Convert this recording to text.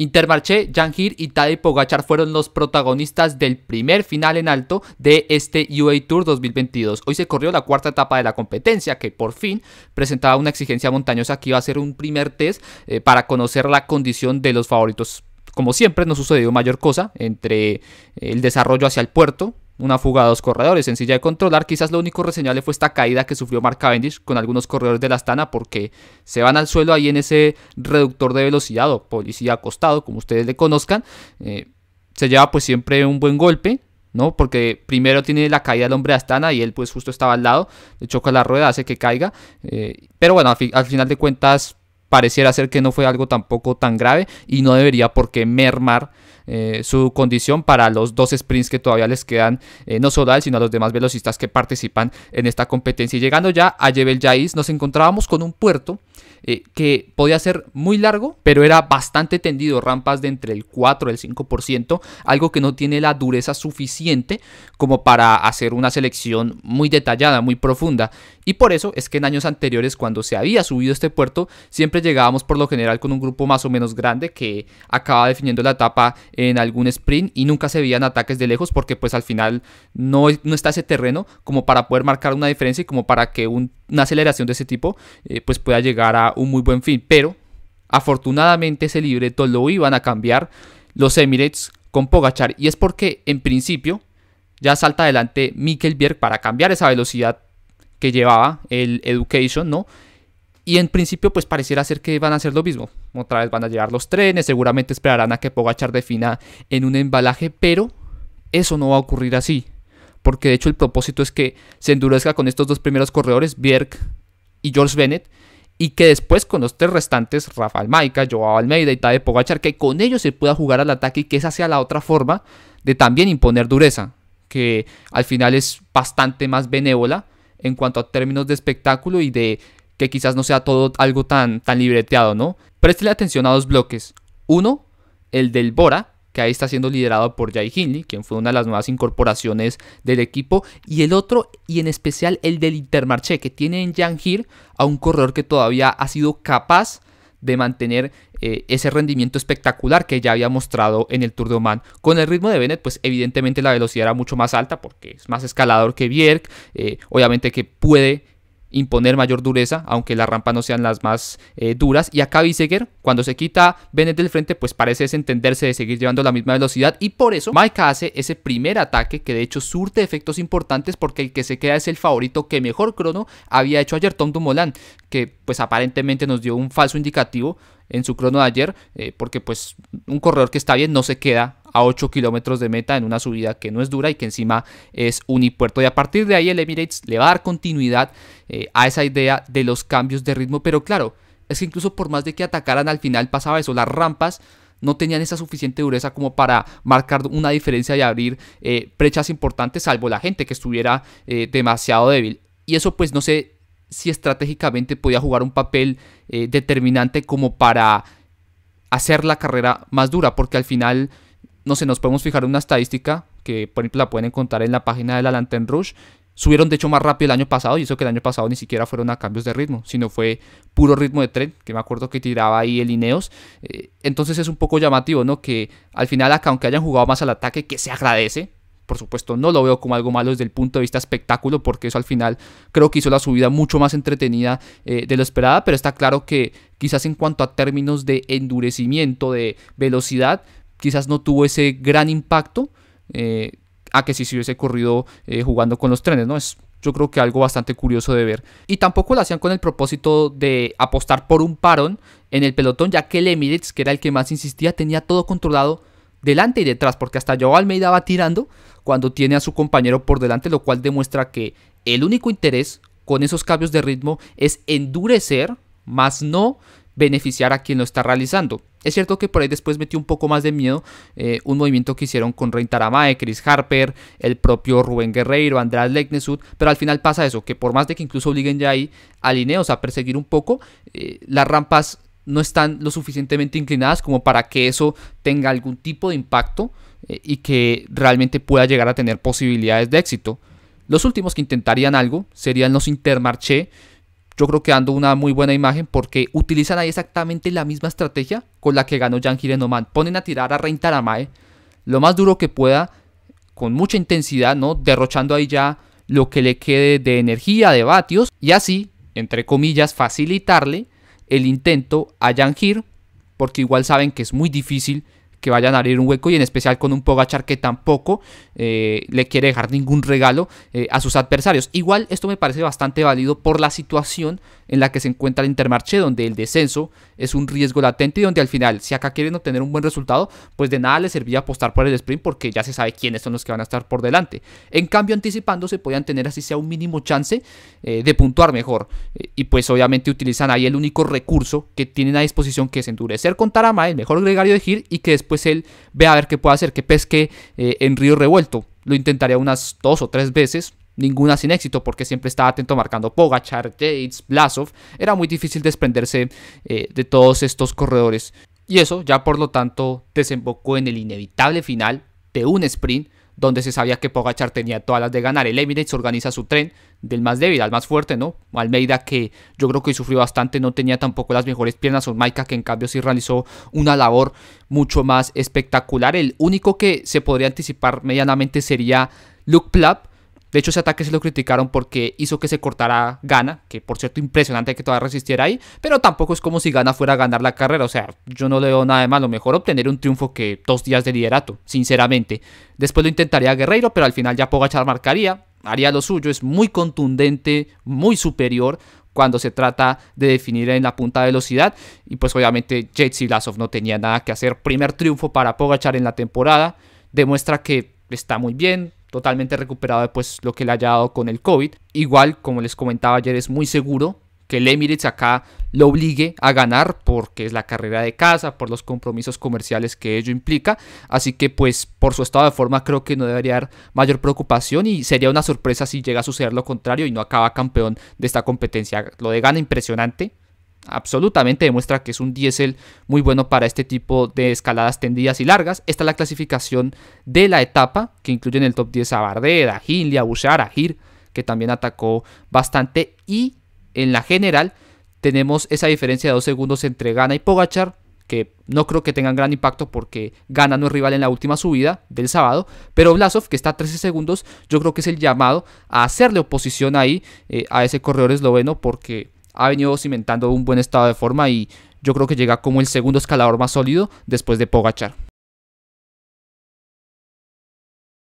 Intermarché, Jangir y Tadej Pogachar fueron los protagonistas del primer final en alto de este UA Tour 2022. Hoy se corrió la cuarta etapa de la competencia que por fin presentaba una exigencia montañosa que iba a ser un primer test eh, para conocer la condición de los favoritos. Como siempre no sucedió mayor cosa entre eh, el desarrollo hacia el puerto, una fuga a dos corredores, sencilla de controlar. Quizás lo único reseñable fue esta caída que sufrió Mark Cavendish con algunos corredores de la Astana porque se van al suelo ahí en ese reductor de velocidad o policía acostado, como ustedes le conozcan. Eh, se lleva pues siempre un buen golpe, ¿no? Porque primero tiene la caída del hombre de Astana y él pues justo estaba al lado, le choca la rueda, hace que caiga. Eh, pero bueno, al final de cuentas pareciera ser que no fue algo tampoco tan grave y no debería porque mermar eh, su condición para los dos sprints que todavía les quedan, eh, no solo a él, sino a los demás velocistas que participan en esta competencia. Y llegando ya a Jebel Yais nos encontrábamos con un puerto eh, que podía ser muy largo, pero era bastante tendido, rampas de entre el 4 y el 5%, algo que no tiene la dureza suficiente como para hacer una selección muy detallada, muy profunda. Y por eso es que en años anteriores, cuando se había subido este puerto, siempre llegábamos por lo general con un grupo más o menos grande que acaba definiendo la etapa en algún sprint y nunca se veían ataques de lejos porque pues al final no, no está ese terreno como para poder marcar una diferencia y como para que un una aceleración de ese tipo, eh, pues pueda llegar a un muy buen fin. Pero afortunadamente ese libreto lo iban a cambiar los Emirates con Pogachar. Y es porque en principio ya salta adelante Mikkelberg para cambiar esa velocidad que llevaba el Education, ¿no? Y en principio, pues pareciera ser que van a hacer lo mismo. Otra vez van a llegar los trenes, seguramente esperarán a que Pogachar defina en un embalaje, pero eso no va a ocurrir así porque de hecho el propósito es que se endurezca con estos dos primeros corredores, Bjerg y George Bennett, y que después con los tres restantes, Rafael Maica, Joao Almeida y Tade Pogachar, que con ellos se pueda jugar al ataque y que esa sea la otra forma de también imponer dureza, que al final es bastante más benévola en cuanto a términos de espectáculo y de que quizás no sea todo algo tan, tan libreteado, ¿no? Préstele atención a dos bloques. Uno, el del Bora, que ahí está siendo liderado por Jay Hindley, quien fue una de las nuevas incorporaciones del equipo, y el otro, y en especial el del Intermarché, que tiene en Jangir a un corredor que todavía ha sido capaz de mantener eh, ese rendimiento espectacular que ya había mostrado en el Tour de Oman. Con el ritmo de Bennett, pues evidentemente la velocidad era mucho más alta porque es más escalador que Bjerg, eh, obviamente que puede imponer mayor dureza, aunque las rampas no sean las más eh, duras. Y acá Biseguer, cuando se quita Bennett del frente, pues parece desentenderse de seguir llevando la misma velocidad. Y por eso Maika hace ese primer ataque que de hecho surte efectos importantes porque el que se queda es el favorito que mejor crono había hecho ayer Tom Dumoulin, que pues aparentemente nos dio un falso indicativo en su crono de ayer, eh, porque pues un corredor que está bien no se queda a 8 kilómetros de meta en una subida que no es dura y que encima es unipuerto. Y a partir de ahí el Emirates le va a dar continuidad eh, a esa idea de los cambios de ritmo, pero claro, es que incluso por más de que atacaran al final pasaba eso, las rampas no tenían esa suficiente dureza como para marcar una diferencia y abrir eh, brechas importantes, salvo la gente que estuviera demasiado débil. Y eso pues no se si estratégicamente podía jugar un papel eh, determinante como para hacer la carrera más dura, porque al final, no sé, nos podemos fijar en una estadística que por ejemplo la pueden encontrar en la página de la Lantern Rush. Subieron de hecho más rápido el año pasado y eso que el año pasado ni siquiera fueron a cambios de ritmo, sino fue puro ritmo de tren, que me acuerdo que tiraba ahí el Ineos. Eh, entonces es un poco llamativo, ¿no? Que al final, acá, aunque hayan jugado más al ataque, que se agradece, por supuesto no lo veo como algo malo desde el punto de vista espectáculo, porque eso al final creo que hizo la subida mucho más entretenida eh, de lo esperada, pero está claro que quizás en cuanto a términos de endurecimiento, de velocidad, quizás no tuvo ese gran impacto eh, a que si se hubiese corrido eh, jugando con los trenes, ¿no? Es yo creo que algo bastante curioso de ver. Y tampoco lo hacían con el propósito de apostar por un parón en el pelotón, ya que el Emirates, que era el que más insistía, tenía todo controlado delante y detrás, porque hasta Joao Almeida va tirando cuando tiene a su compañero por delante, lo cual demuestra que el único interés con esos cambios de ritmo es endurecer, más no beneficiar a quien lo está realizando. Es cierto que por ahí después metió un poco más de miedo eh, un movimiento que hicieron con Rein Taramae, Chris Harper, el propio Rubén Guerreiro, andrés Legnesud, pero al final pasa eso, que por más de que incluso obliguen ya ahí a Lineos a perseguir un poco, eh, las rampas no están lo suficientemente inclinadas como para que eso tenga algún tipo de impacto eh, y que realmente pueda llegar a tener posibilidades de éxito. Los últimos que intentarían algo serían los Intermarché, yo creo que dando una muy buena imagen porque utilizan ahí exactamente la misma estrategia con la que ganó Jan Girenoman, Ponen a tirar a Reintaramae lo más duro que pueda, con mucha intensidad, ¿no? Derrochando ahí ya lo que le quede de energía, de vatios, y así, entre comillas, facilitarle el intento a Jangir, porque igual saben que es muy difícil que vayan a abrir un hueco y en especial con un Pogachar que tampoco eh, le quiere dejar ningún regalo eh, a sus adversarios. Igual esto me parece bastante válido por la situación en la que se encuentra el Intermarché, donde el descenso es un riesgo latente y donde al final, si acá quieren obtener un buen resultado, pues de nada les servía apostar por el sprint porque ya se sabe quiénes son los que van a estar por delante. En cambio, anticipándose podían tener así sea un mínimo chance eh, de puntuar mejor. Eh, y pues obviamente utilizan ahí el único recurso que tienen a disposición, que es endurecer con Tarama, el mejor gregario de Gil, y que después él vea a ver qué puede hacer, que pesque eh, en río revuelto. Lo intentaría unas dos o tres veces, ninguna sin éxito porque siempre estaba atento marcando Pogachar, Yates, Blasov. Era muy difícil desprenderse eh, de todos estos corredores. Y eso ya por lo tanto desembocó en el inevitable final de un sprint donde se sabía que Pogachar tenía todas las de ganar. El Emirates organiza su tren del más débil al más fuerte, ¿no? Almeida, que yo creo que sufrió bastante, no tenía tampoco las mejores piernas. Maika que en cambio sí realizó una labor mucho más espectacular. El único que se podría anticipar medianamente sería Luke Plapp, de hecho, ese ataque se lo criticaron porque hizo que se cortara Gana, que por cierto impresionante que todavía resistiera ahí, pero tampoco es como si Gana fuera a ganar la carrera, o sea, yo no le veo nada de malo, mejor obtener un triunfo que dos días de liderato, sinceramente. Después lo intentaría Guerreiro, pero al final ya Pogachar marcaría, haría lo suyo, es muy contundente, muy superior cuando se trata de definir en la punta de velocidad y pues obviamente Jets y no tenía nada que hacer, primer triunfo para Pogachar en la temporada, demuestra que está muy bien, totalmente recuperado después lo que le haya dado con el COVID. Igual, como les comentaba ayer, es muy seguro que el Emirates acá lo obligue a ganar porque es la carrera de casa, por los compromisos comerciales que ello implica. Así que pues por su estado de forma creo que no debería haber mayor preocupación y sería una sorpresa si llega a suceder lo contrario y no acaba campeón de esta competencia. Lo de gana impresionante, absolutamente demuestra que es un diésel muy bueno para este tipo de escaladas tendidas y largas. Esta es la clasificación de la etapa, que incluye en el top 10 a Bardera, a Hindley, a Bouchard, a Gir, que también atacó bastante. Y en la general tenemos esa diferencia de 2 segundos entre Gana y Pogachar, que no creo que tengan gran impacto porque Gana no es rival en la última subida del sábado, pero Blasov, que está a 13 segundos, yo creo que es el llamado a hacerle oposición ahí eh, a ese corredor esloveno porque ha venido cimentando un buen estado de forma y yo creo que llega como el segundo escalador más sólido después de Pogachar.